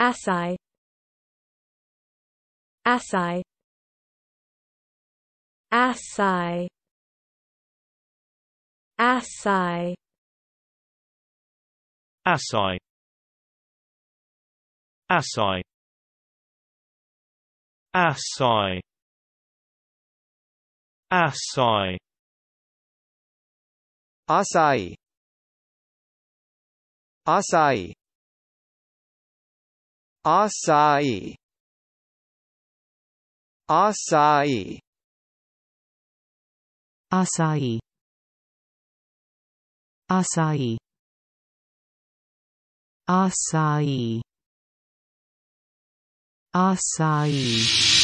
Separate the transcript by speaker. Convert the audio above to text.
Speaker 1: Assai Assai Assai Assai Assai Assai Assai Assai Assai Assai Asai Asai Asai Asai Asai,
Speaker 2: Asai.